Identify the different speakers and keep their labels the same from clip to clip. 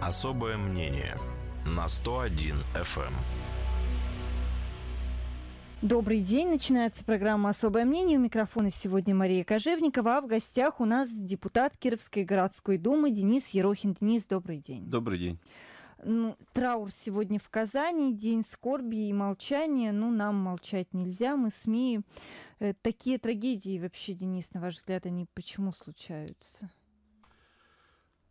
Speaker 1: Особое мнение на 101 FM. Эм.
Speaker 2: Добрый день. Начинается программа «Особое мнение». У микрофона сегодня Мария Кожевникова. А в гостях у нас депутат Кировской городской думы Денис Ерохин. Денис, добрый день. Добрый день. Ну, траур сегодня в Казани, день скорби и молчания. Ну, нам молчать нельзя, мы СМИ. Э, такие трагедии вообще, Денис, на ваш взгляд, они почему случаются?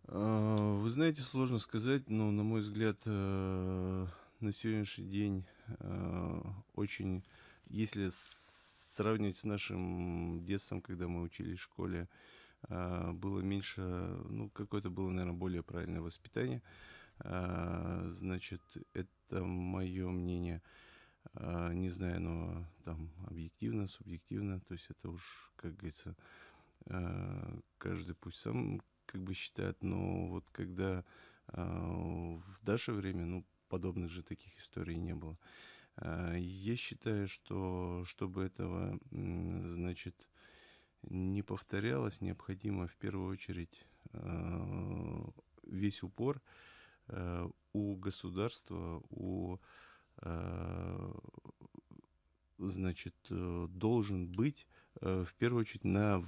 Speaker 1: А, вы знаете, сложно сказать, но, на мой взгляд, э, на сегодняшний день э, очень, если сравнивать с нашим детством, когда мы учились в школе, э, было меньше, ну, какое-то было, наверное, более правильное воспитание. Значит, это мое мнение. Не знаю, но там объективно, субъективно, то есть это уж, как говорится, каждый пусть сам как бы считают, но вот когда а, в наше время, ну, подобных же таких историй не было. А, я считаю, что чтобы этого, значит, не повторялось, необходимо в первую очередь а, весь упор у государства, у значит, э, должен быть э, в первую очередь на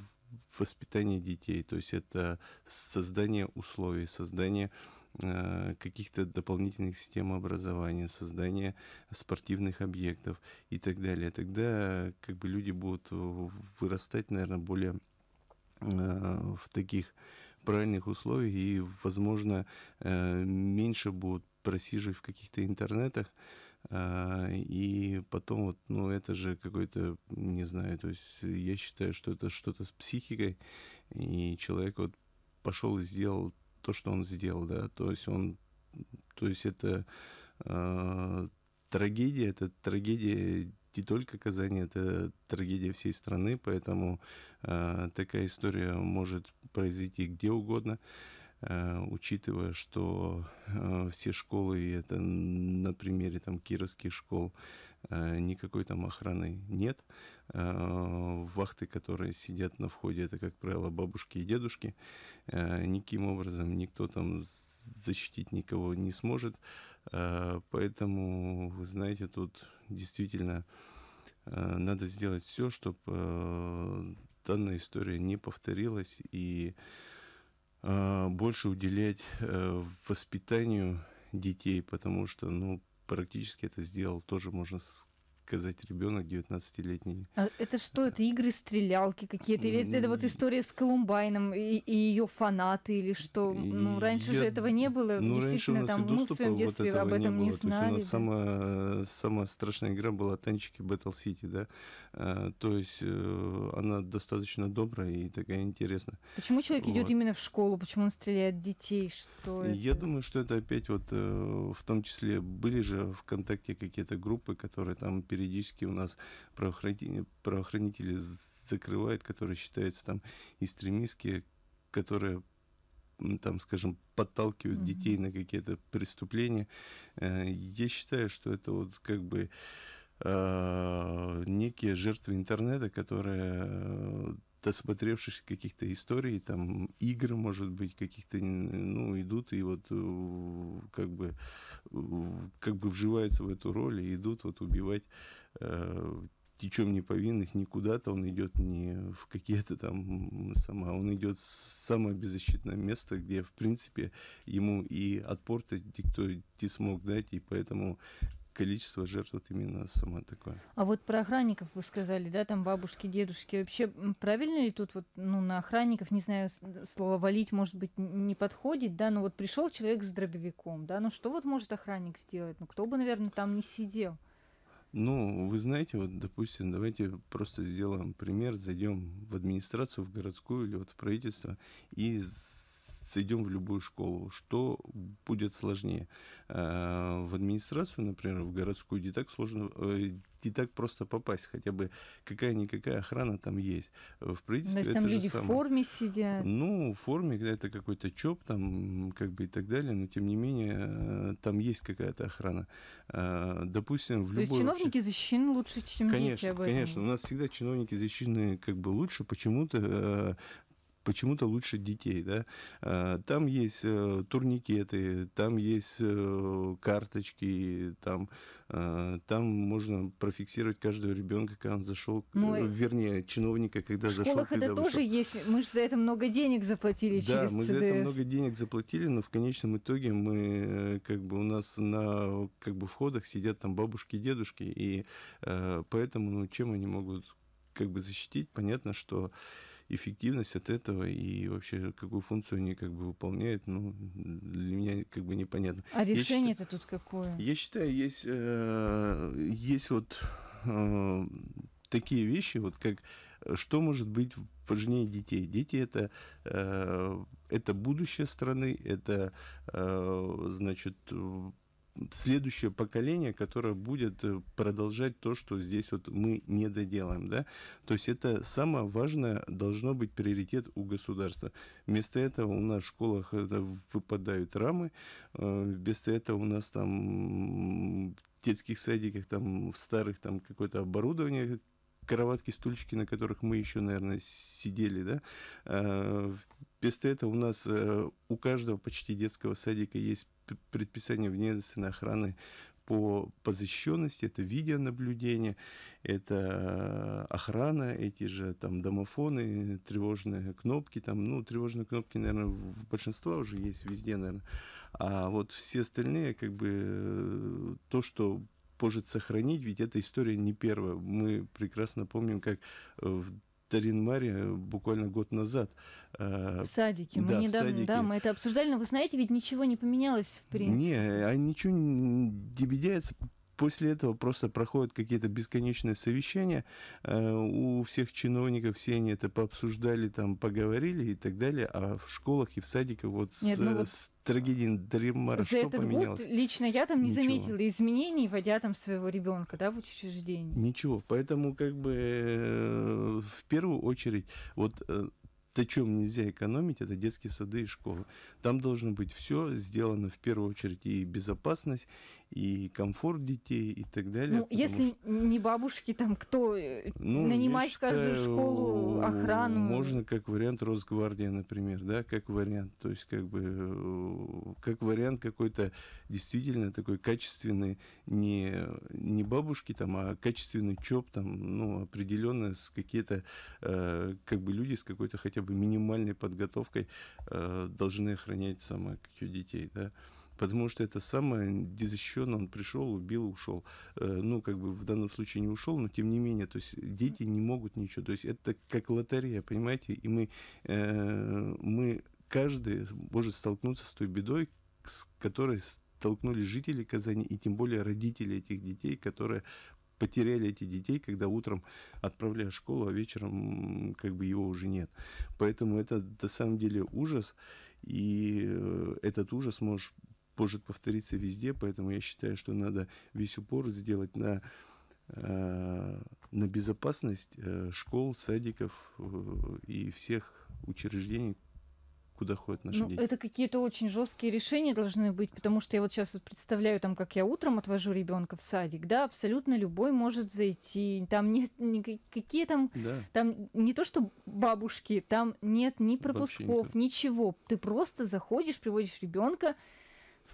Speaker 1: воспитание детей, то есть это создание условий, создание э, каких-то дополнительных систем образования, создание спортивных объектов и так далее. Тогда как бы люди будут вырастать, наверное, более э, в таких правильных условиях и, возможно, э, меньше будут просиживать в каких-то интернетах, а, и потом вот, ну, это же какой-то, не знаю, то есть я считаю, что это что-то с психикой, и человек вот пошел и сделал то, что он сделал, да, то есть он, то есть это э, трагедия, это трагедия не только Казани, это трагедия всей страны, поэтому э, такая история может произойти где угодно. Э, Э, учитывая, что э, все школы, и это на примере там кировских школ, э, никакой там охраны нет. Вахты, которые сидят на входе, это, как правило, бабушки и дедушки. Никаким образом никто там защитить никого не сможет. Поэтому, вы знаете, тут действительно надо сделать все, чтобы данная история не повторилась и Э, больше уделять э, воспитанию детей, потому что, ну, практически это сделал тоже, можно сказать ребенок 19-летний.
Speaker 2: А это что? Это игры стрелялки какие-то? Или это, это вот история с Колумбайном и, и ее фанаты? Или что? Ну, раньше Я... же этого не было. Ну, Действительно, там мы в своем детстве вот об этом не, не знали. у нас
Speaker 1: самая, самая э, страшная игра была «Танчики Battle City», да? Э, то есть э, она достаточно добрая и такая интересная. Почему человек вот. идет
Speaker 2: именно в школу? Почему он стреляет в детей? Что Я
Speaker 1: это? думаю, что это опять вот в том числе были же ВКонтакте какие-то группы, которые там перед юридически у нас правоохранители, правоохранители закрывают, которые считаются там экстремистские, которые там, скажем, подталкивают mm-hmm. детей на какие-то преступления. Э, я считаю, что это вот как бы а, некие жертвы интернета, которые э, досмотревшись каких-то историй, там, игр, может быть, каких-то, ну, идут и вот э, как бы, э, как бы вживаются в эту роль и идут вот убивать э, течем не повинных, никуда то он идет не в какие-то там сама, он идет в самое беззащитное место, где, в принципе, ему и отпор-то никто не смог дать, и поэтому количество жертв вот именно самое такое.
Speaker 2: А вот про охранников вы сказали, да, там бабушки, дедушки. Вообще правильно ли тут вот, ну, на охранников, не знаю, слово валить, может быть, не подходит, да, но вот пришел человек с дробовиком, да, ну что вот может охранник сделать? Ну кто бы, наверное, там не сидел.
Speaker 1: Ну, вы знаете, вот, допустим, давайте просто сделаем пример, зайдем в администрацию, в городскую или вот в правительство и месяц в любую школу. Что будет сложнее? Э, в администрацию, например, в городскую, не так сложно, не э, так просто попасть, хотя бы какая-никакая охрана там есть. Э, в ну, правительстве То там это люди же самое. в
Speaker 2: форме сидят?
Speaker 1: Ну, в форме, когда это какой-то ЧОП там, как бы и так далее, но тем не менее там есть какая-то охрана. Допустим, в То любой... То есть чиновники
Speaker 2: вообще... защищены лучше, чем конечно, об этом? Конечно,
Speaker 1: у нас всегда чиновники защищены как бы лучше, почему-то почему-то лучше детей, да. А, там есть э, турникеты, там есть э, карточки, там, а, там можно профиксировать каждого ребенка, когда он зашел, Мой... Ну э, вернее, чиновника, когда зашел. В школах это вышел. тоже
Speaker 2: есть, мы же за это много денег заплатили да, через Да, мы ЦДС. за это много
Speaker 1: денег заплатили, но в конечном итоге мы, как бы, у нас на, как бы, входах сидят там бабушки и дедушки, и поэтому, ну, чем они могут как бы защитить, понятно, что эффективность от этого и вообще какую функцию они как бы выполняют, ну, для меня как бы непонятно. А решение-то
Speaker 2: тут какое? Я
Speaker 1: считаю, есть, э, есть вот э, такие вещи, вот как что может быть важнее детей. Дети это, э, это будущее страны, это значит следующее поколение, которое будет э, продолжать то, что здесь вот мы не доделаем, да. То есть это самое важное должно быть приоритет у государства. Вместо этого у нас в школах э, выпадают рамы, э, вместо этого у нас там детских садиках, там, в старых, там, какое-то оборудование, кроватки, стульчики, на которых мы еще, наверное, сидели, да. вместо этого у нас у каждого почти детского садика есть предписание внедственной охраны по, по защищенности, это видеонаблюдение, это э, охрана, эти же там домофоны, тревожные кнопки, там, ну, тревожные кнопки, наверное, в большинство уже есть везде, наверное. А вот все остальные, как бы, э, то, что может сохранить, ведь эта история не первая. Мы прекрасно помним, как э, в Таринмаре э, буквально год назад. Э, в садике. Мы да, недавно, садике. да, мы
Speaker 2: это обсуждали, но вы знаете, ведь ничего не поменялось в принципе. Не,
Speaker 1: а ничего не дебедяется После этого просто проходят какие-то бесконечные совещания э, у всех чиновников, все они это пообсуждали, там, поговорили и так далее, а в школах и в садиках вот Нет, с, ну вот с трагедии Дриммара что этот поменялось? Год
Speaker 2: лично я там не Ничего. заметила изменений, вводя там своего ребенка, да, в учреждение.
Speaker 1: Ничего, поэтому как бы э, в первую очередь вот э, чем нельзя экономить, это детские сады и школы. Там должно быть все сделано в первую очередь и безопасность, и комфорт детей и так далее. Ну, если
Speaker 2: что... не бабушки, там кто э, ну, нанимать считаю, каждую школу э, охрану? Можно
Speaker 1: как вариант Росгвардия, например, да, как вариант, то есть как бы э, как вариант какой-то действительно такой качественный, не, не бабушки там, а качественный ЧОП там, ну, определенно с какие-то, э, как бы люди с какой-то хотя бы минимальной подготовкой э, должны охранять самых детей, да потому что это самое незащищенно, он пришел, убил, ушел. Э, ну, как бы в данном случае не ушел, но тем не менее, то есть дети не могут ничего, то есть это как лотерея, понимаете, и мы, э, мы каждый может столкнуться с той бедой, с которой столкнулись жители Казани и тем более родители этих детей, которые потеряли эти детей, когда утром отправляешь в школу, а вечером как бы его уже нет. Поэтому это на самом деле ужас, и э, этот ужас можешь может повториться везде, поэтому я считаю, что надо весь упор сделать на, э, на безопасность э, школ, садиков э, и всех учреждений, куда ходят наши ну, дети. Это
Speaker 2: какие-то очень жесткие решения должны быть, потому что я вот сейчас вот представляю, там, как я утром отвожу ребенка в садик, да, абсолютно любой может зайти, там нет никакие там, да. там не то что бабушки, там нет ни пропусков, ничего, ты просто заходишь, приводишь ребенка,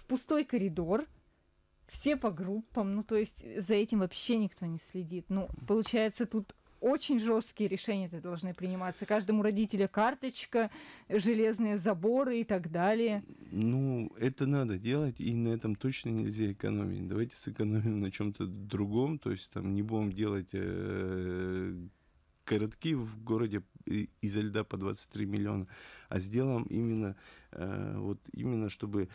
Speaker 2: пустой коридор, все по группам, ну то есть за этим вообще никто не следит. Ну, получается, тут очень жесткие решения -то должны приниматься. Каждому родителю карточка, железные заборы и так далее.
Speaker 1: Ну, это надо делать, и на этом точно нельзя экономить. Давайте сэкономим на чем-то другом, то есть там не будем делать э, городки в городе изо льда по 23 миллиона, а сделаем именно, э, вот именно чтобы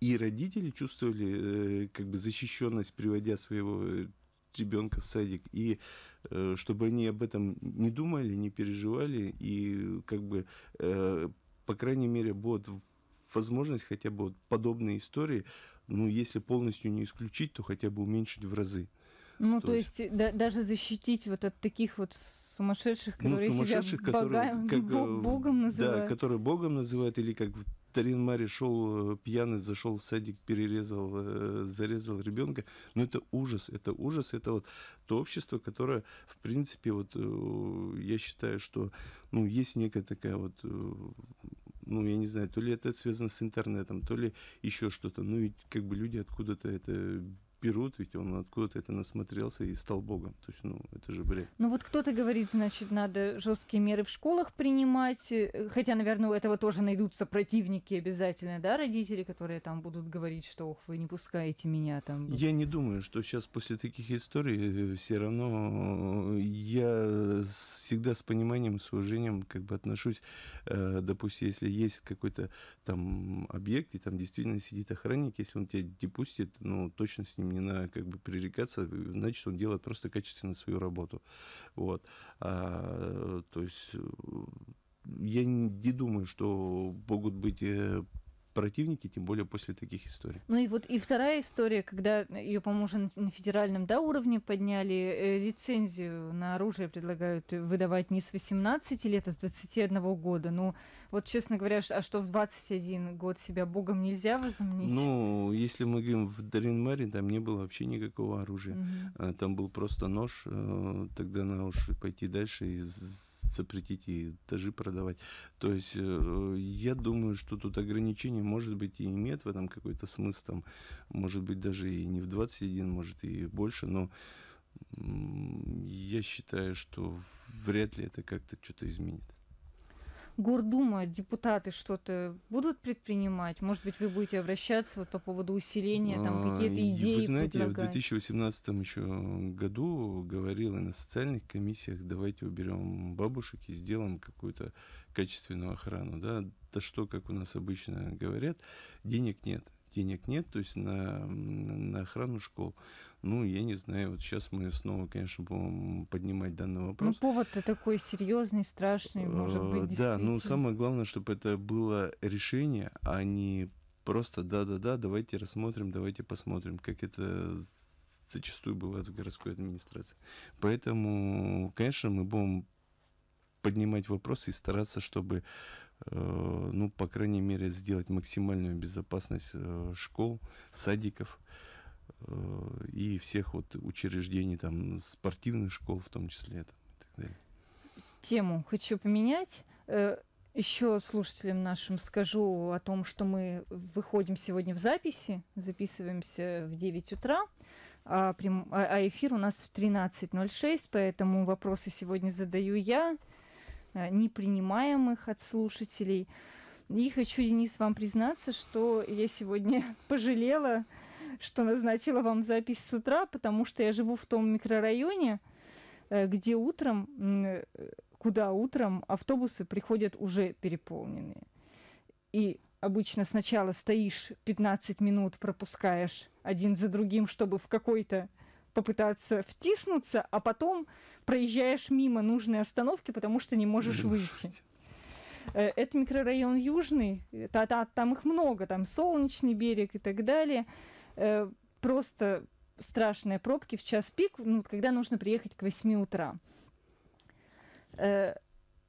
Speaker 1: и родители чувствовали э, как бы защищенность, приводя своего э, ребенка в садик, и э, чтобы они об этом не думали, не переживали, и как бы, э, по крайней мере, будет возможность хотя бы вот подобные истории, ну, если полностью не исключить, то хотя бы уменьшить в разы.
Speaker 2: Ну, то, то есть, есть да, даже защитить вот от таких вот сумасшедших, ну, которые ну, сумасшедших, себя которые, как, э, богом называют. Да,
Speaker 1: которые богом называют, или как Тарин Мари шел э, пьяный, зашел в садик, перерезал, э, зарезал ребенка. Но ну, это ужас, это ужас, это вот то общество, которое, в принципе, вот э, я считаю, что ну, есть некая такая вот, ну, я не знаю, то ли это связано с интернетом, то ли еще что-то. Ну, и как бы люди откуда-то это берут, ведь он откуда-то это насмотрелся и стал богом. То есть, ну, это же бред.
Speaker 2: Ну, вот кто-то говорит, значит, надо жесткие меры в школах принимать, э, хотя, наверное, у этого тоже найдутся противники обязательно, да, родители, которые там будут говорить, что, ох, вы не пускаете меня там. Я
Speaker 1: не думаю, что сейчас после таких историй э, все равно э, я всегда с пониманием, с уважением как бы отношусь, допустим, если есть какой-то там объект, и там действительно сидит охранник, если он тебя не ну, точно с ним не на как бы пререкаться, значит, он делает просто качественно свою работу. Вот. А, то есть э, я не думаю, что могут быть э, противники, тем более после таких историй.
Speaker 2: Ну и вот и вторая история, когда ее, по-моему, уже на федеральном да, уровне подняли, э, лицензию на оружие предлагают выдавать не с 18 лет, а с 21 года. Ну вот, честно говоря, а что в 21 год себя богом нельзя возомнить?
Speaker 1: Ну, если мы говорим в Даринмаре, там не было вообще никакого оружия. Угу. Там был просто нож, э, тогда на уж пойти дальше и запретить и этажи продавать. То есть э, я думаю, что тут ограничение, может быть, и имеет в этом какой-то смысл, там, может быть, даже и не в 21, может, и больше, но я считаю, что вряд ли это как-то что-то изменит.
Speaker 2: Гордума депутаты что-то будут предпринимать? Может быть, вы будете обращаться вот по поводу усиления, там а, какие-то идеи Вы знаете, предлагать? я в
Speaker 1: 2018 еще году и на социальных комиссиях, давайте уберем бабушек и сделаем какую-то качественную охрану. Да? то что, как у нас обычно говорят, денег нет денег нет, то есть на, на охрану школ. Ну, я не знаю, вот сейчас мы снова, конечно, будем поднимать данный ну, вопрос. Ну,
Speaker 2: повод-то такой серьезный, страшный,
Speaker 1: может а, быть, Да, ну, самое главное, чтобы это было решение, а не просто да-да-да, давайте рассмотрим, давайте посмотрим, как это зачастую бывает в городской администрации. Поэтому, конечно, мы будем поднимать вопросы и стараться, чтобы, э, ну, по крайней мере, сделать максимальную безопасность э, школ, садиков. Э, и всех вот учреждений, там, спортивных школ в том числе там, и так далее.
Speaker 2: Тему хочу поменять. Э, Еще слушателям нашим скажу о том, что мы выходим сегодня в записи, записываемся в 9 утра, а, прям, а, а эфир у нас в 13.06, поэтому вопросы сегодня задаю я, э, не принимаем их от слушателей. И хочу, Денис, вам признаться, что я сегодня пожалела, что назначила вам запись с утра, потому что я живу в том микрорайоне, э, где утром, э, куда утром автобусы приходят уже переполненные. И обычно сначала стоишь 15 минут, пропускаешь один за другим, чтобы в какой-то попытаться втиснуться, а потом проезжаешь мимо нужной остановки, потому что не можешь выйти. Э, это микрорайон Южный, там их много, там Солнечный берег и так далее э, просто страшные пробки в час пик, ну, когда нужно приехать к 8 утра. Э,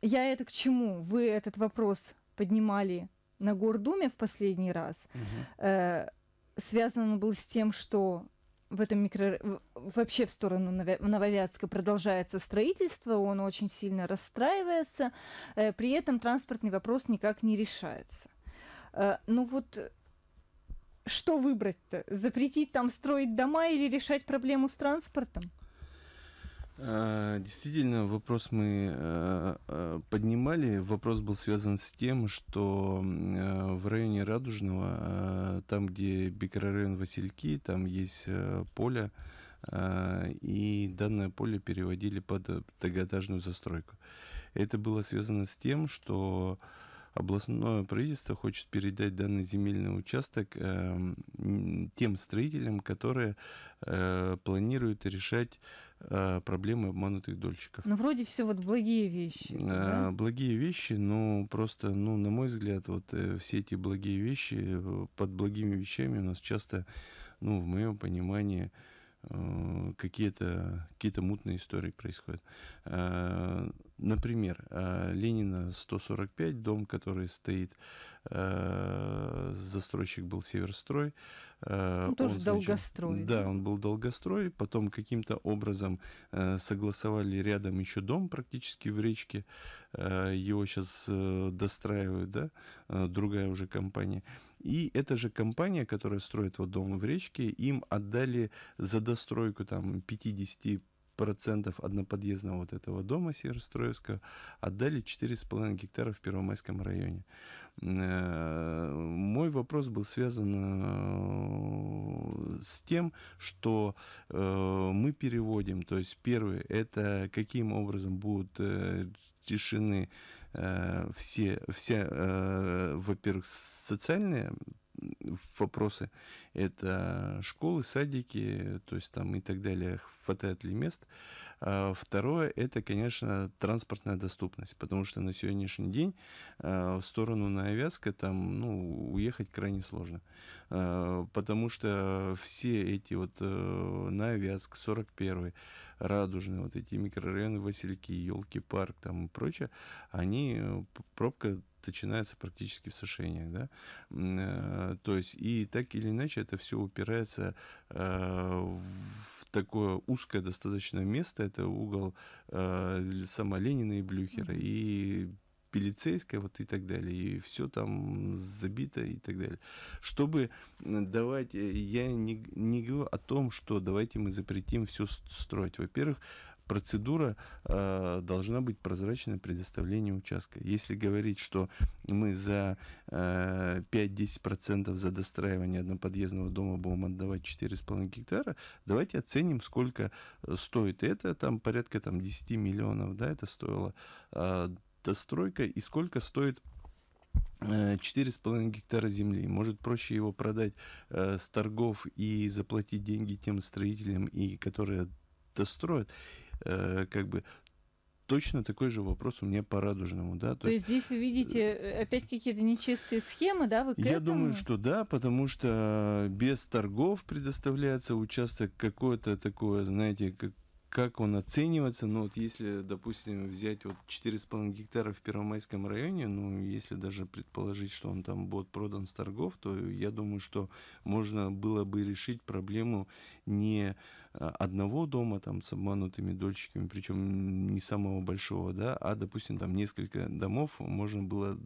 Speaker 2: я это к чему? Вы этот вопрос поднимали на Гордуме в последний раз. Угу. Э, связан он был с тем, что в этом микро... вообще в сторону Нововятска продолжается строительство, он очень сильно расстраивается, э, при этом транспортный вопрос никак не решается. Э, ну вот что выбрать-то? Запретить там строить дома или решать проблему с транспортом?
Speaker 1: А, действительно, вопрос мы э, э, поднимали. Вопрос был связан с тем, что э, в районе Радужного, там, где микрорайон Васильки, там есть поле, и данное поле переводили под многоэтажную застройку. Это было связано с тем, что областное правительство хочет передать данный земельный участок э, тем строителям, которые э, планируют решать э, проблемы обманутых дольщиков.
Speaker 2: Ну, вроде все вот благие вещи. Да? Э,
Speaker 1: благие вещи, но ну, просто, ну, на мой взгляд, вот э, все эти благие вещи, э, под благими вещами у нас часто, ну, в моем понимании, э, какие-то какие, -то, какие -то мутные истории происходят. Например, э, Ленина 145, дом, который стоит, э, застройщик был Северстрой. Э, ну, он тоже он, значит, долгострой. Да, он был долгострой, потом каким-то образом согласовали рядом еще дом практически в речке, его сейчас достраивают, да, другая уже компания. И эта же компания, которая строит вот дом в речке, им отдали за достройку там 50 процентов одноподъездного вот этого дома Северстроевского отдали 4,5 гектара в Первомайском районе. Э, мой вопрос был связан э, с тем, что э, мы переводим, то есть первое, это каким образом будут тишины все, все во-первых, социальные вопросы. Это школы, садики, то есть там и так далее, хватает ли мест. А второе, это, конечно, транспортная доступность, потому что на сегодняшний день а, в сторону на Нововятска там, ну, уехать крайне сложно, а, потому что все эти вот на э, Нововятск, 41 радужные вот эти микрорайоны Васильки, Елки парк там и прочее, они, э, пробка начинается практически в сошениях, да, э, то есть и так или иначе это все упирается э, в такое узкое достаточно место, это угол сама Ленина и Блюхера, и полицейская вот и так далее, и все там забито и так далее. Чтобы давать, э, я не, не говорю о том, что давайте мы запретим все строить. Во-первых, процедура э, должна быть прозрачной предоставление участка. Если говорить, что мы за э, а, 5-10% за достраивание одноподъездного дома будем отдавать 4,5 гектара, давайте оценим, сколько э, стоит это. Там порядка там, 10 миллионов да, это стоило э, эта стройка и сколько стоит 4,5 э, гектара земли. Может, проще его продать э, с торгов и заплатить деньги тем строителям, и которые достроят, э, как бы точно такой же вопрос у меня по радужному, да. То, то есть,
Speaker 2: здесь вы видите э, опять какие-то нечистые схемы, да? Вы я этому? думаю, что
Speaker 1: да, потому что без торгов предоставляется участок какое-то такое, знаете, как как он оценивается, ну вот если, допустим, взять вот 4,5 гектара в Первомайском районе, ну если даже предположить, что он там будет продан с торгов, то я думаю, что можно было бы решить проблему не а, одного дома там с обманутыми дольщиками, причем не самого большого, да, а, допустим, там несколько домов можно было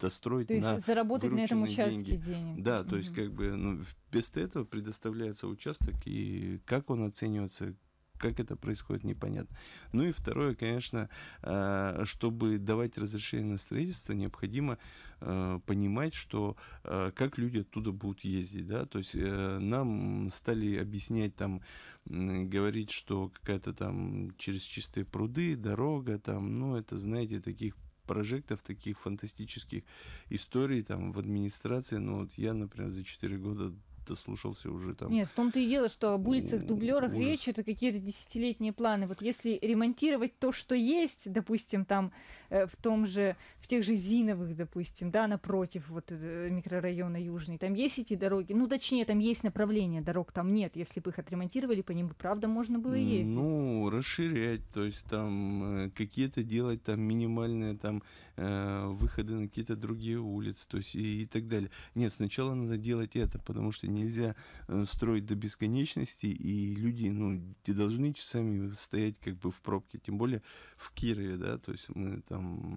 Speaker 1: достроить то есть на заработать на этом участке деньги. денег. Да, то угу. есть как бы ну, вместо этого предоставляется участок и как он оценивается, как это происходит, непонятно. Ну и второе, конечно, э, чтобы давать разрешение на строительство, необходимо э, понимать, что э, как люди оттуда будут ездить, да, то есть нам стали объяснять там, говорить, что какая-то там через чистые пруды, дорога там, ну это, знаете, таких прожектов, таких фантастических историй там в администрации, но ну вот я, например, за 4 года ты слушался уже там.
Speaker 2: Нет, в том-то и дело, что об улицах, дублерах ужас. речь это какие-то десятилетние планы. Вот если ремонтировать то, что есть, допустим, там э, в том же, в тех же Зиновых, допустим, да, напротив вот э, микрорайона Южный, там есть эти дороги, ну, точнее, там есть направление дорог, там нет. Если бы их отремонтировали, по ним бы, правда, можно было ездить.
Speaker 1: Ну, расширять, то есть там э, какие-то делать там минимальные там выходы на какие-то другие улицы, то есть и, и так далее. Нет, сначала надо делать это, потому что нельзя э, строить до бесконечности, и люди, ну, не должны часами стоять как бы в пробке, тем более в Кирове, да, то есть мы там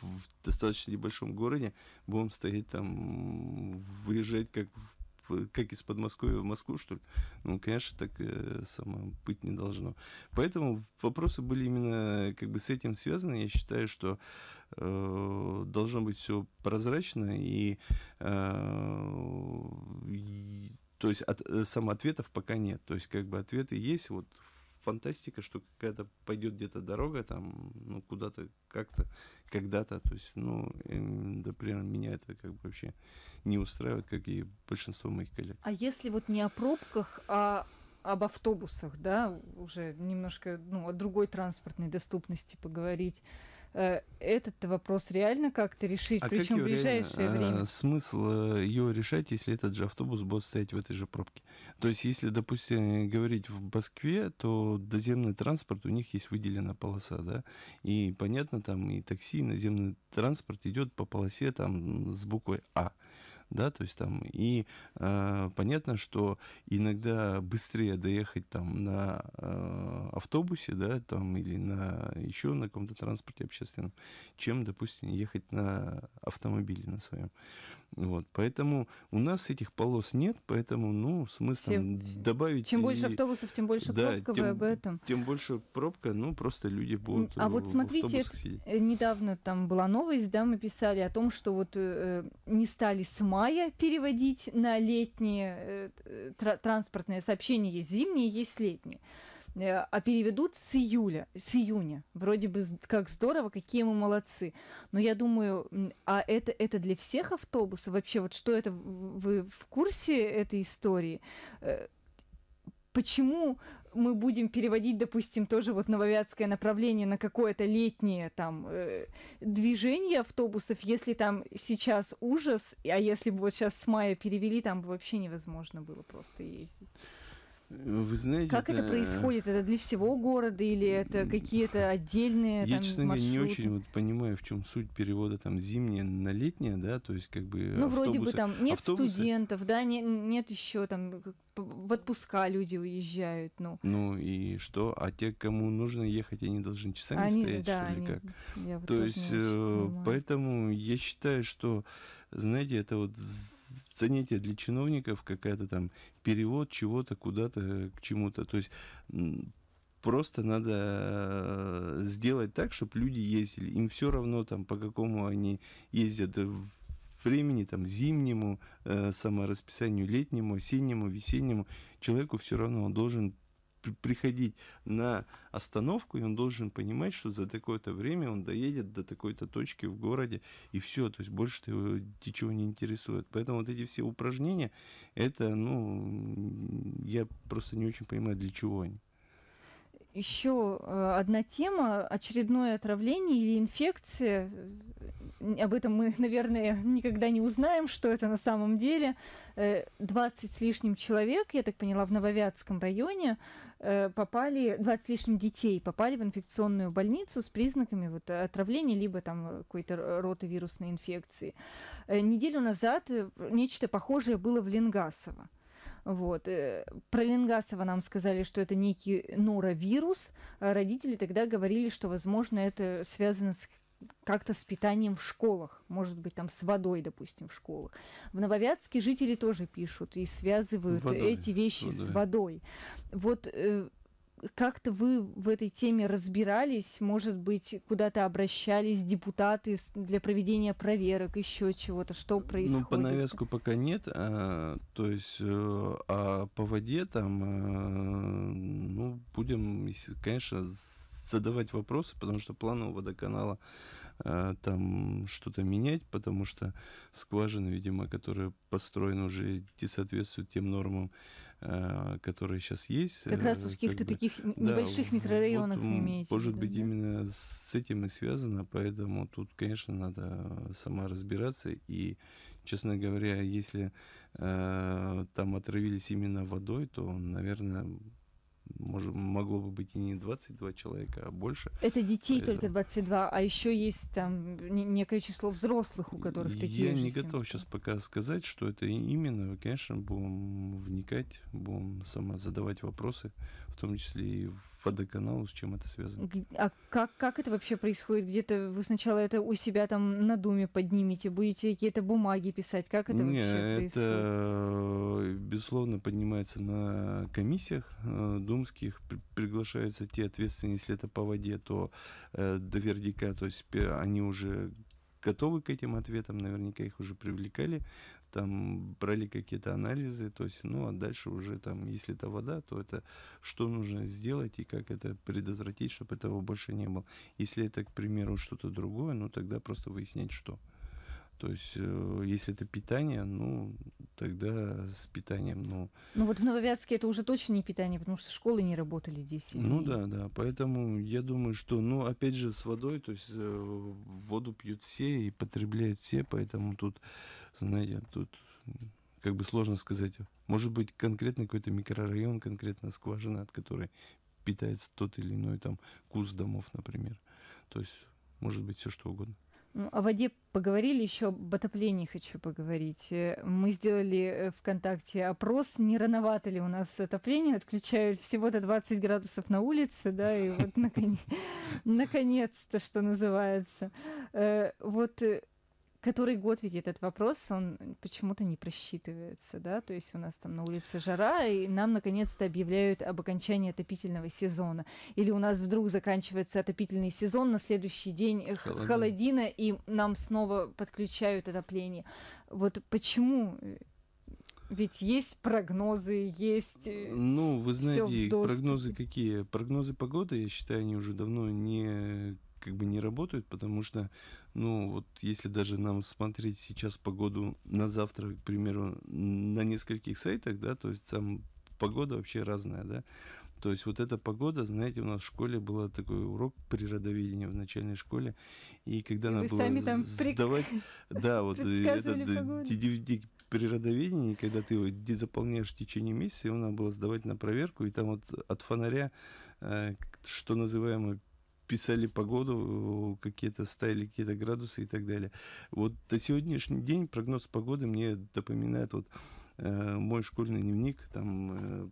Speaker 1: в достаточно небольшом городе будем стоять там, выезжать как в как из Подмосковья в Москву, что ли? Ну, конечно, так э, само быть не должно. Поэтому вопросы были именно как бы с этим связаны. Я считаю, что э, должно быть все прозрачно и, э, и то есть от, э, самоответов пока нет. То есть как бы ответы есть вот в фантастика, что какая-то пойдет где-то дорога там, ну, куда-то, как-то, когда-то. То есть, ну, например, э, меня это как бы вообще не устраивает, как и большинство моих коллег.
Speaker 2: А если вот не о пробках, а об автобусах, да, уже немножко, ну, о другой транспортной доступности поговорить. Э, этот вопрос реально как-то решить, а причем в ближайшее а, время.
Speaker 1: смысл э, ее решать, если этот же автобус будет стоять в этой же пробке. То есть, если, допустим, говорить в Москве, то доземный транспорт, у них есть выделенная полоса, да, и понятно, там и такси, и наземный транспорт идет по полосе там с буквой А да, то есть там и э, понятно, что иногда быстрее доехать там на э, автобусе, да, там или на еще на каком-то транспорте общественном, чем, допустим, ехать на автомобиле на своем. Вот, поэтому у нас этих полос нет, поэтому, ну, смысл тем, добавить... Чем и... больше автобусов,
Speaker 2: тем больше да, пробка, тем, вы об этом.
Speaker 1: Тем больше пробка, ну, просто люди будут А э, в, вот смотрите, это,
Speaker 2: э, недавно там была новость, да, мы писали о том, что вот э, э не стали с мая переводить на летние э, транспортные сообщения, есть зимние, есть летние. Э, а переведут с июля, с июня. Вроде бы как здорово, какие мы молодцы. Но я думаю, а это, это для всех автобусов? Вообще, вот что это, вы в курсе этой истории? Э, почему мы будем переводить, допустим, тоже вот нововятское направление на какое-то летнее там э, движение автобусов, если там сейчас ужас, а если бы вот сейчас с мая перевели, там бы вообще невозможно было просто ездить.
Speaker 1: Э, вы знаете, как это, происходит?
Speaker 2: Это для всего города или это какие-то отдельные? Я, там, честно говоря, не очень
Speaker 1: вот понимаю, в чем суть перевода там зимнее на летнее, да, то есть как бы. Ну автобусы. вроде бы там нет автобусы... студентов,
Speaker 2: да, не, нет еще там в отпуска люди уезжают, ну.
Speaker 1: Ну и что? А те, кому нужно ехать, они должны часами они, стоять, да, что ли, они, как? Я вот то есть, э, поэтому я считаю, что, знаете, это вот занятие для чиновников, какая-то там перевод чего-то куда-то к чему-то. То есть просто надо э, сделать так, чтобы люди ездили. Им все равно там по какому они ездят времени, там, зимнему, э, саморасписанию, летнему, осеннему, весеннему, человеку все равно он должен приходить на остановку, и он должен понимать, что за такое-то время он доедет до такой-то точки в городе, и все, то есть больше его ничего не интересует. Поэтому вот эти все упражнения, это, ну, я просто не очень понимаю, для чего они.
Speaker 2: Еще э, одна тема – очередное отравление или инфекция. Об этом мы, наверное, никогда не узнаем, что это на самом деле. 20 э, с лишним человек, я так поняла, в Нововятском районе э, попали, 20 с лишним детей попали в инфекционную больницу с признаками вот отравления либо там какой-то ротовирусной инфекции. Неделю назад нечто похожее было в Ленгасово. Вот. Э, про Ленгасова нам сказали, что это некий норовирус. А родители тогда говорили, что, возможно, это связано с как-то с питанием в школах, может быть, там с водой, допустим, в школах. В Нововятске жители тоже пишут и связывают водой, эти вещи водой. с водой. Вот э, как-то вы в этой теме разбирались, может быть, куда-то обращались депутаты для проведения проверок, еще чего-то, что происходит? Э, ну, по навязку
Speaker 1: пока нет, а, то есть э, а по воде там, а, ну, будем, конечно, задавать вопросы, потому что планы у водоканала э, там что-то менять, потому что скважины, видимо, которые построены уже не соответствуют тем нормам, Э, которые сейчас есть. Как раз э, в каких-то как бы, таких небольших микрорайонах вот, имеете. Может да, быть, да? именно с этим и связано, поэтому тут, конечно, надо сама разбираться. И, честно говоря, если э, там отравились именно водой, то, наверное, может, могло бы быть и не 22 человека, а больше. Это детей Поэтому... только
Speaker 2: 22, а еще есть там некое число взрослых, у которых такие Я не симптомы.
Speaker 1: готов сейчас пока сказать, что это именно. Конечно, будем вникать, будем сама задавать вопросы, в том числе и в водоканалу, с чем это связано.
Speaker 2: А как, как это вообще происходит? Где-то вы сначала это у себя там на думе поднимете, будете какие-то бумаги писать? Как это Не, вообще происходит?
Speaker 1: это, безусловно, поднимается на комиссиях э, думских, приглашаются те ответственные, если это по воде, то э, до вердика, то есть они уже готовы к этим ответам, наверняка их уже привлекали там брали какие-то анализы, то есть, ну, а дальше уже там, если это вода, то это что нужно сделать и как это предотвратить, чтобы этого больше не было. Если это, к примеру, что-то другое, ну, тогда просто выяснять, что. То есть, э, если это питание, ну, тогда с питанием, ну...
Speaker 2: Ну, вот в Нововятске это уже точно не питание, потому что школы не работали 10 дней. Ну, да,
Speaker 1: да, поэтому я думаю, что, ну, опять же, с водой, то есть, э, воду пьют все и потребляют все, поэтому тут знаете, тут как бы сложно сказать. Может быть, конкретный какой-то микрорайон, конкретно скважина, от которой питается тот или иной там курс домов, например. То есть, может быть, все что угодно.
Speaker 2: Ну, о воде поговорили, еще об отоплении хочу поговорить. Э, мы сделали э, ВКонтакте опрос, не рановато ли у нас отопление, отключают всего-то 20 градусов на улице, да, и вот наконец-то, что называется. Э, вот который год ведь этот вопрос, он почему-то не просчитывается, да, то есть у нас там на улице жара, и нам наконец-то объявляют об окончании отопительного сезона, или у нас вдруг заканчивается отопительный сезон, на следующий день э, холодина, холодина и нам снова подключают отопление. Вот почему ведь есть прогнозы, есть... Э, ну, вы знаете, прогнозы
Speaker 1: какие? Прогнозы погоды, я считаю, они уже давно не как бы не работают, потому что ну, вот если даже нам смотреть сейчас погоду на завтра, к примеру, на нескольких сайтах, да, то есть там погода вообще разная, да. То есть вот эта погода, знаете, у нас в школе был такой урок природоведения в начальной школе, и когда и надо было сдавать, при... да, вот э, этот DVD э, природоведении, когда ты его заполняешь в течение месяца, его надо было сдавать на проверку, и там вот от фонаря, э, что называемое писали погоду, э, какие-то ставили какие-то градусы и так далее. Вот на сегодняшний день прогноз погоды мне напоминает вот э, мой школьный дневник, там э,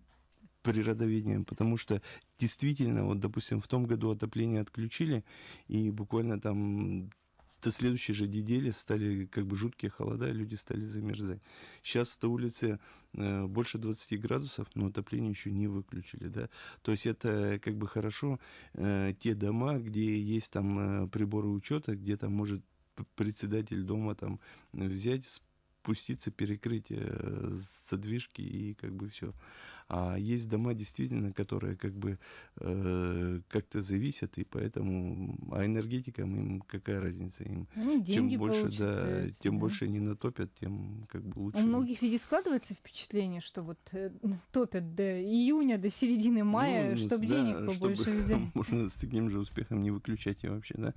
Speaker 1: природоведением, потому что действительно, вот, допустим, в том году отопление отключили, и буквально там до следующей же недели стали как бы жуткие холода, люди стали замерзать. Сейчас на улице э, больше 20 градусов, но отопление еще не выключили, да. То есть это как бы хорошо э, те дома, где есть там э, приборы учета, где там может председатель дома там взять спуститься, перекрыть задвижки и как бы все. А есть дома действительно, которые как бы э, как-то зависят, и поэтому, а энергетикам им какая разница им? Ну, деньги больше, да, эти, тем да. больше они натопят, тем как бы лучше.
Speaker 2: У многих ведь складывается впечатление, что вот э, топят до июня, до середины мая, ну, чтобы да, денег побольше чтобы, взять.
Speaker 1: Можно с таким же успехом не выключать и вообще, да.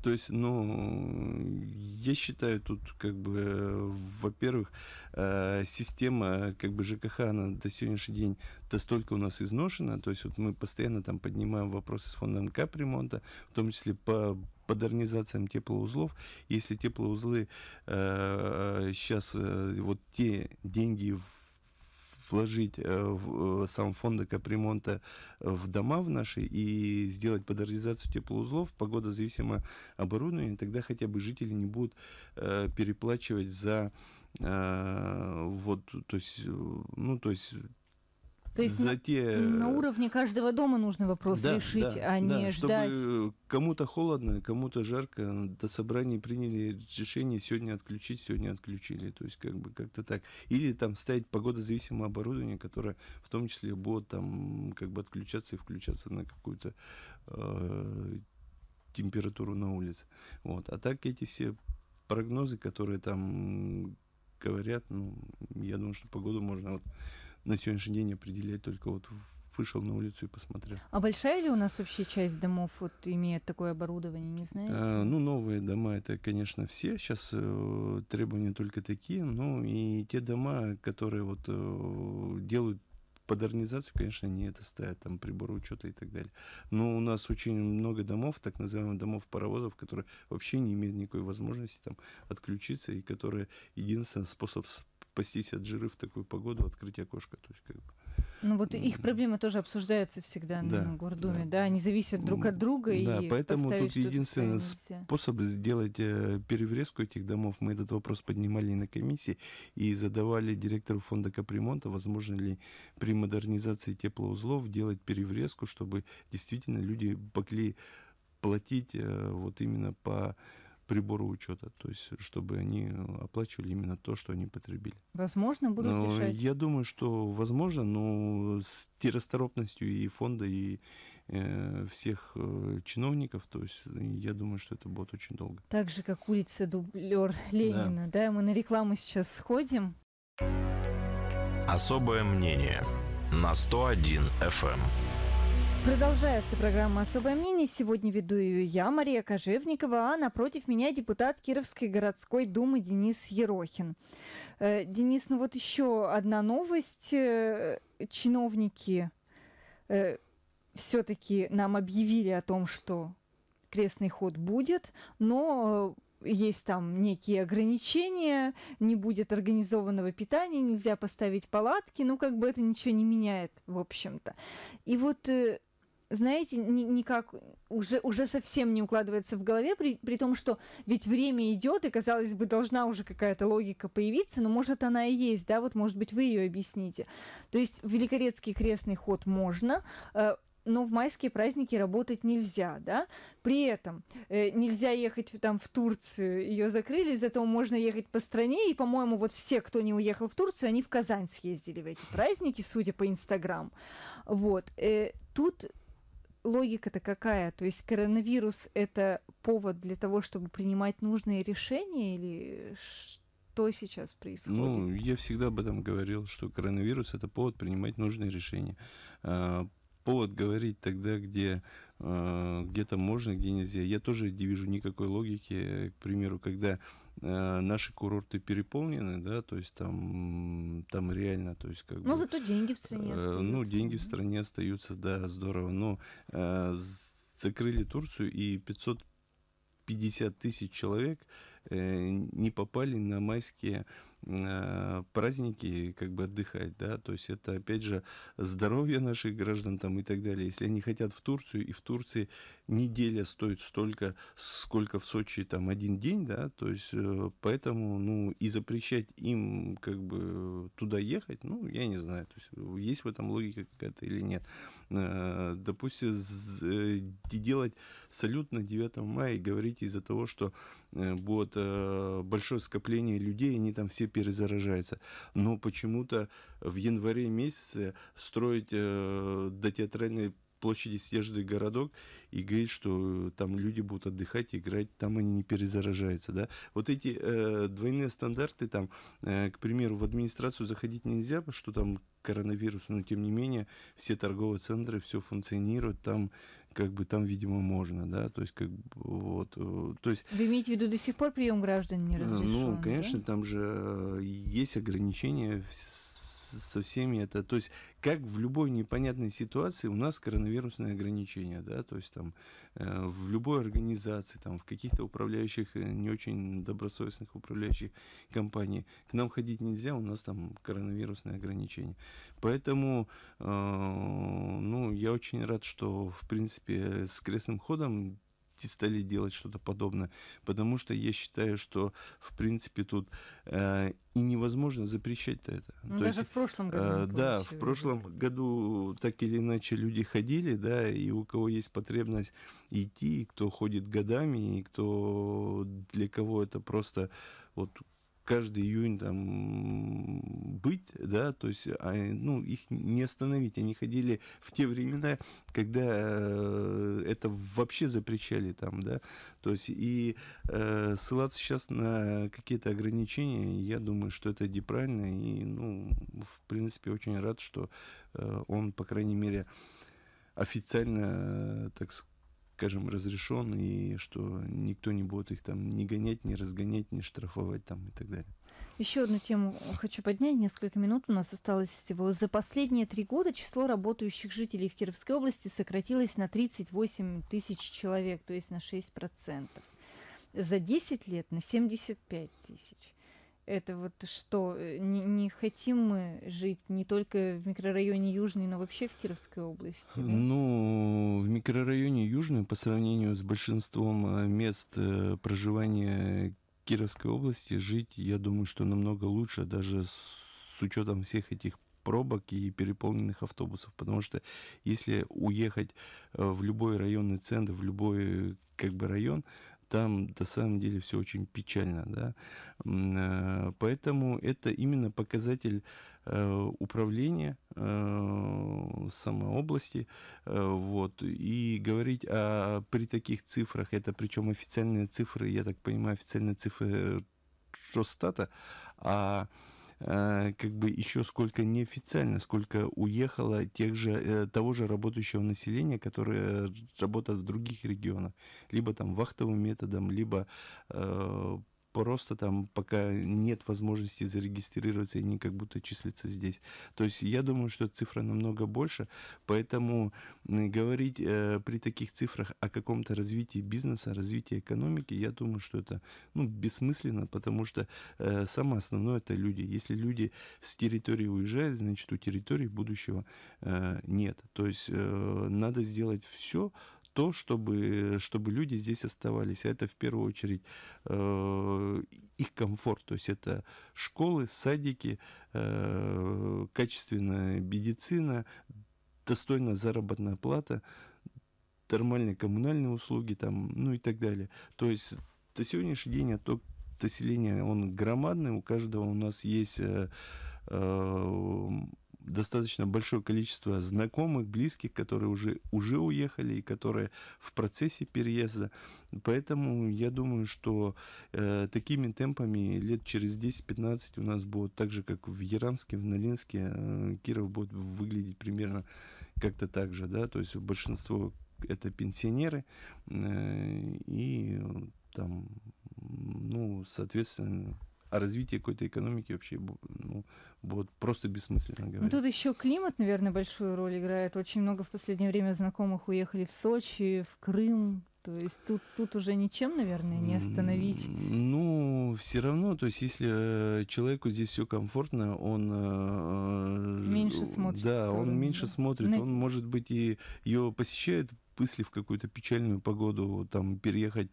Speaker 1: То есть, ну, я считаю тут как бы, э, во-первых, э, система как бы ЖКХ, она до сегодняшнего дня день столько у нас изношено, то есть вот мы постоянно там поднимаем вопросы с фондом капремонта, в том числе по модернизациям теплоузлов. Если теплоузлы э, сейчас э, вот те деньги в вложить э, в, э, сам фонд капремонта э, в дома в наши и сделать модернизацию теплоузлов, погода зависимо оборудование, тогда хотя бы жители не будут э, переплачивать за э, вот, то есть, э, ну, то есть то есть за те... на
Speaker 2: уровне каждого дома нужно вопрос да, решить, да, а не да, ждать. Чтобы
Speaker 1: кому-то холодно, кому-то жарко. До собрания приняли решение сегодня отключить, сегодня отключили. То есть как бы как-то так. Или там ставить погодозависимое оборудование, которое в том числе будет там как бы отключаться и включаться на какую-то э, температуру на улице. Вот. А так эти все прогнозы, которые там говорят, ну, я думаю, что погоду можно вот на сегодняшний день определять только вот вышел на улицу и посмотрел.
Speaker 2: А большая ли у нас вообще часть домов вот имеет такое оборудование, не знаете? А, ну,
Speaker 1: новые дома, это, конечно, все. Сейчас э, требования только такие. Ну, и те дома, которые вот э, делают модернизацию, конечно, они это ставят, там приборы учета и так далее. Но у нас очень много домов, так называемых домов-паровозов, которые вообще не имеют никакой возможности там отключиться и которые единственный способ спастись от жиры в такую погоду, открыть окошко. То есть, как бы, ну вот их
Speaker 2: проблемы тоже обсуждаются всегда да, на Гордуме, да. да, они зависят друг от друга. Да, и поэтому тут единственный способ
Speaker 1: сделать э, переврезку этих домов, мы этот вопрос поднимали на комиссии и задавали директору фонда капремонта, возможно ли при модернизации теплоузлов делать переврезку, чтобы действительно люди могли платить э, вот именно по прибору учета, то есть чтобы они э, оплачивали именно то, что они потребили. Возможно, будут но решать? Я думаю, что возможно, но с терасторопностью и фонда, и э, всех э, чиновников, то есть э, я думаю, что это будет очень долго.
Speaker 2: Так же, как улица Дублер Ленина, да, да мы на рекламу сейчас сходим.
Speaker 1: Особое мнение на 101 FM.
Speaker 2: Продолжается программа «Особое мнение». Сегодня веду ее я, Мария Кожевникова, а напротив меня депутат Кировской городской думы Денис Ерохин. Э, Денис, ну вот еще одна новость. Э, чиновники э, все-таки нам объявили о том, что крестный ход будет, но есть там некие ограничения, не будет организованного питания, нельзя поставить палатки, ну как бы это ничего не меняет, в общем-то. И вот знаете, никак уже, уже совсем не укладывается в голове, при, при том, что ведь время идет, и, казалось бы, должна уже какая-то логика появиться, но, может, она и есть, да, вот, может быть, вы ее объясните. То есть великорецкий крестный ход можно, э, но в майские праздники работать нельзя, да. При этом э, нельзя ехать там в Турцию, ее закрыли, зато можно ехать по стране, и, по-моему, вот все, кто не уехал в Турцию, они в Казань съездили в эти праздники, судя по Инстаграм. Вот. Э, тут логика-то какая? То есть коронавирус – это повод для того, чтобы принимать нужные решения или что сейчас ну, происходит?
Speaker 1: Ну, я всегда об этом говорил, что коронавирус – это повод принимать нужные решения. А, повод говорить тогда, где а, где-то можно, где нельзя. Я тоже не вижу никакой логики, к примеру, когда Э, наши курорты переполнены, да, то есть там, там реально, то есть как Но ну, бы... Но зато
Speaker 2: деньги в стране э, ну, остаются.
Speaker 1: Ну, деньги в стране остаются, да, здорово, но ну, э, закрыли Турцию и 550 тысяч человек э, не попали на майские Э, праздники как бы отдыхать, да, то есть это, опять же, здоровье наших граждан там и так далее. Если они хотят в Турцию, и в Турции неделя стоит столько, сколько в Сочи там один день, да, то есть э, поэтому, ну, и запрещать им как бы туда ехать, ну, я не знаю, то есть э, есть в этом логика какая-то или нет. Допустим, делать салют на 9 мая и говорить из-за того, что будет большое скопление людей, они там все перезаряжается, Но почему-то в январе месяце строить э, дотеатральный площади Снежный городок и говорит, что э, там люди будут отдыхать, играть, там они не перезаражаются, да. Вот эти э, двойные стандарты, там, э, к примеру, в администрацию заходить нельзя, потому что там коронавирус, но тем не менее все торговые центры, все функционирует, там как бы там, видимо, можно, да, то есть как вот, э, то есть.
Speaker 2: Вы имеете в виду до сих пор прием граждан не разрешен? Э, ну, конечно,
Speaker 1: да? там же есть ограничения со всеми это. То есть, как в любой непонятной ситуации у нас коронавирусные ограничения, да, то есть там э, в любой организации, там в каких-то управляющих, э, не очень добросовестных управляющих компаний, к нам ходить нельзя, у нас там коронавирусные ограничения. Поэтому, э, ну, я очень рад, что, в принципе, с крестным ходом стали делать что-то подобное. Потому что я считаю, что, в принципе, тут э, и невозможно запрещать-то это. Ну, То даже есть, в прошлом году. Э, да, в прошлом году так или иначе люди ходили, да, и у кого есть потребность идти, кто ходит годами, и кто для кого это просто вот каждый июнь там быть, да, то есть, а, ну, их не остановить. Они ходили в те времена, когда э, это вообще запрещали там, да, то есть, и э, ссылаться сейчас на какие-то ограничения, я думаю, что это неправильно, и, ну, в принципе, очень рад, что э, он, по крайней мере, официально, э, так сказать, скажем, разрешен, и что никто не будет их там не гонять, не разгонять, не штрафовать там и так далее.
Speaker 2: Еще одну тему хочу поднять. Несколько минут у нас осталось всего. За последние три года число работающих жителей в Кировской области сократилось на 38 тысяч человек, то есть на 6%. За 10 лет на 75 тысяч это вот что, э, не, не хотим мы жить не только в микрорайоне Южный, но вообще в Кировской области? Да?
Speaker 1: Ну, в микрорайоне Южный по сравнению с большинством э, мест э, проживания Кировской области жить, я думаю, что намного лучше, даже с учетом всех этих пробок и переполненных автобусов, потому что если уехать в любой районный центр, в любой как бы район, там на самом деле все очень печально. Да? Э, поэтому это именно показатель э, управления э, самой области. Вот. И говорить о, при таких цифрах, это причем официальные цифры, я так понимаю, официальные цифры Росстата, а Э, как бы еще сколько неофициально, сколько уехало тех же, э, того же работающего населения, которое э, работает в других регионах, либо там вахтовым методом, либо просто там пока нет возможности зарегистрироваться, и они как будто числятся здесь. То есть я думаю, что цифра намного больше, поэтому говорить э, при таких цифрах о каком-то развитии бизнеса, развитии экономики, я думаю, что это ну, бессмысленно, потому что э, самое основное это люди. Если люди с территории уезжают, значит у территории будущего э, нет. То есть э, надо сделать все то, чтобы, чтобы люди здесь оставались. Это в первую очередь э, их комфорт. То есть это школы, садики, э, качественная медицина, достойная заработная плата, нормальные коммунальные услуги там, ну и так далее. То есть на сегодняшний день отток населения, он громадный, у каждого у нас есть э, достаточно большое количество знакомых, близких, которые уже, уже уехали и которые в процессе переезда. Поэтому я думаю, что э, такими темпами лет через 10-15 у нас будет так же, как в Яранске, в Налинске, э, Киров будет выглядеть примерно как-то так же, да, то есть большинство это пенсионеры, э, и там, ну, соответственно, а развитие какой-то экономики вообще ну, вот, просто бессмысленно ну, говорить. Ну, тут
Speaker 2: еще климат, наверное, большую роль играет. Очень много в последнее время знакомых уехали в Сочи, в Крым, то есть тут, тут уже ничем, наверное, не остановить.
Speaker 1: Ну, все равно, то есть если э, человеку здесь все комфортно, он... Э, э, меньше смотрит. Да, сторону, он меньше да. смотрит. На... Он, может быть, и ее посещает мысли в какую-то печальную погоду, там, переехать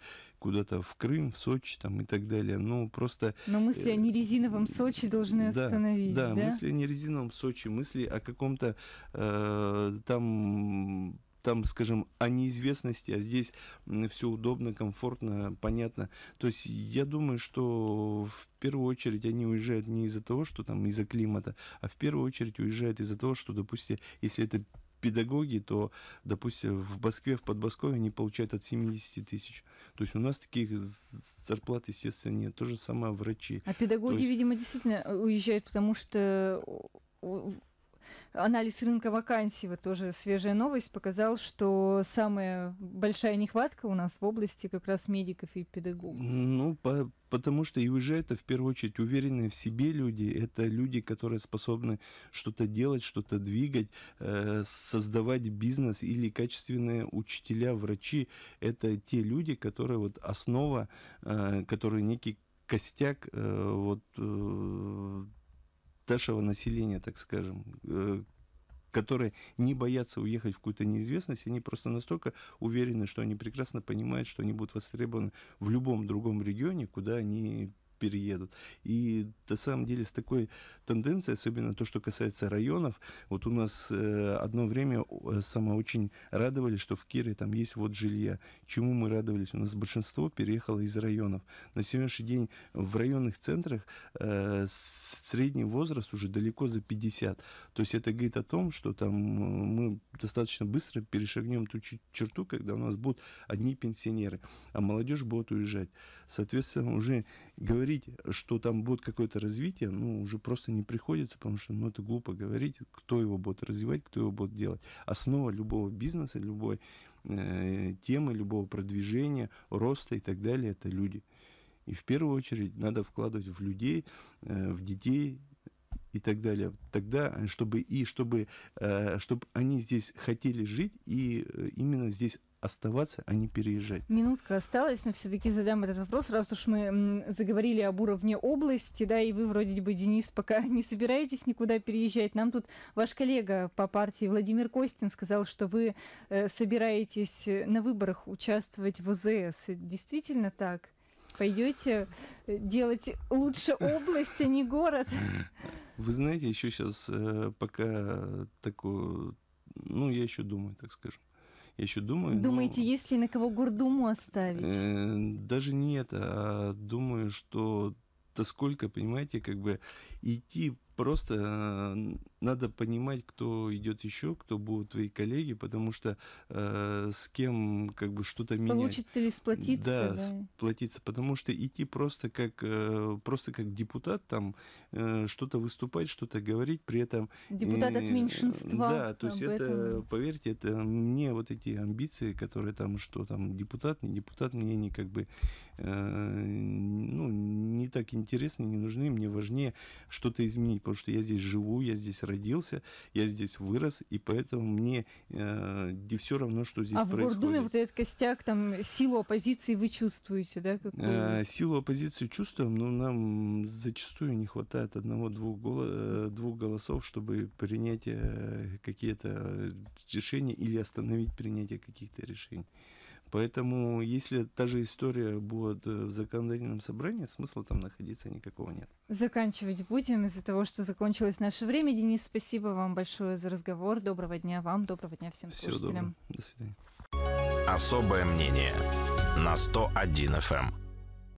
Speaker 1: куда-то в Крым, в Сочи там, и так далее. Ну, просто... Но мысли о э,
Speaker 2: нерезиновом Сочи должны да, остановить, да? Да, мысли о
Speaker 1: нерезиновом Сочи, мысли о каком-то э, там там, скажем, о неизвестности, а здесь все удобно, комфортно, понятно. То есть я думаю, что в первую очередь они уезжают не из-за того, что там из-за климата, а в первую очередь уезжают из-за того, что, допустим, если это педагоги, то, допустим, в Москве, в Подмосковье они получают от 70 тысяч. То есть у нас таких зарплат, естественно, нет. То же самое врачи. А педагоги, есть...
Speaker 2: видимо, действительно э, уезжают, потому что анализ рынка вакансий, вот тоже свежая новость, показал, что самая большая нехватка у нас в области как раз медиков и педагогов.
Speaker 1: Ну, по потому что и уже это в первую очередь уверенные в себе люди, это люди, которые способны что-то делать, что-то двигать, э, создавать бизнес или качественные учителя, врачи, это те люди, которые вот основа, э, которые некий костяк э, вот э, нашего населения, так скажем, э, которые не боятся уехать в какую-то неизвестность, они просто настолько уверены, что они прекрасно понимают, что они будут востребованы в любом другом регионе, куда они переедут. И на самом деле с такой тенденцией, особенно то, что касается районов, вот у нас э, одно время э, сама очень радовались, что в Кире там есть вот жилье. Чему мы радовались? У нас большинство переехало из районов. На сегодняшний день в районных центрах э, средний возраст уже далеко за 50. То есть это говорит о том, что там э, мы достаточно быстро перешагнем ту черту, когда у нас будут одни пенсионеры, а молодежь будет уезжать. Соответственно, уже говорить говорить, что там будет какое-то развитие, ну, уже просто не приходится, потому что, ну, это глупо говорить, кто его будет развивать, кто его будет делать. Основа любого бизнеса, любой э, темы, любого продвижения, роста и так далее, это люди. И в первую очередь надо вкладывать в людей, э, в детей и так далее. Тогда, э, чтобы и чтобы, э, чтобы они здесь хотели жить и э, именно здесь оставаться, а не переезжать.
Speaker 2: Минутка осталась, но все-таки задам этот вопрос, раз уж мы заговорили об уровне области, да, и вы вроде бы, Денис, пока не собираетесь никуда переезжать. Нам тут ваш коллега по партии Владимир Костин сказал, что вы э, собираетесь э, на выборах участвовать в УЗС. Действительно так? Пойдете э, делать лучше область, а не город?
Speaker 1: Вы знаете, еще сейчас пока такое... Ну, я еще думаю, так скажем я еще думаю. Думаете,
Speaker 2: но... Ну, есть ли на кого гордуму оставить?
Speaker 1: Э, даже не это, а думаю, что то сколько, понимаете, как бы идти Просто э, надо понимать, кто идет еще, кто будут твои коллеги, потому что э, с кем как бы что-то менять. Получится ли сплотиться? Да, да, сплотиться, потому что идти просто как э, просто как депутат там э, что-то выступать, что-то говорить, при этом депутат от э, меньшинства. Да, то есть это, этом. поверьте, это мне вот эти амбиции, которые там что там депутат не депутат, мне не как бы э, ну не так интересны, не нужны, мне важнее что-то изменить потому что я здесь живу, я здесь родился, я здесь вырос, и поэтому мне э, все равно, что здесь а происходит. А в Гордуме
Speaker 2: вот этот костяк, там силу оппозиции вы чувствуете, да? Какую? Э,
Speaker 1: силу оппозиции чувствуем, но нам зачастую не хватает одного-двух голо э, двух голосов, чтобы принять э, какие-то э, решения или остановить принятие каких-то решений. Поэтому, если та же история будет э, в законодательном собрании, смысла там находиться никакого нет.
Speaker 2: Заканчивать будем из-за того, что закончилось наше время. Денис, спасибо вам большое за разговор. Доброго дня вам, доброго дня всем Всего слушателям.
Speaker 1: Доброго. До свидания. Особое мнение на 101 FM.